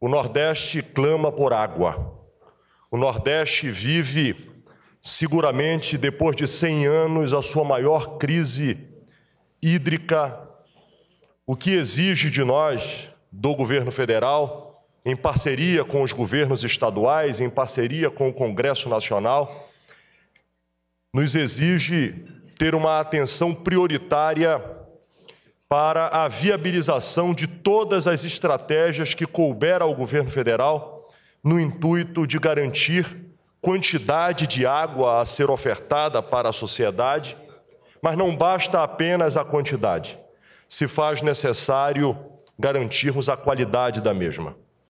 O Nordeste clama por água. O Nordeste vive, seguramente, depois de 100 anos, a sua maior crise hídrica, o que exige de nós, do governo federal, em parceria com os governos estaduais, em parceria com o Congresso Nacional, nos exige ter uma atenção prioritária para a viabilização de todas as estratégias que couber ao governo federal no intuito de garantir quantidade de água a ser ofertada para a sociedade, mas não basta apenas a quantidade, se faz necessário garantirmos a qualidade da mesma.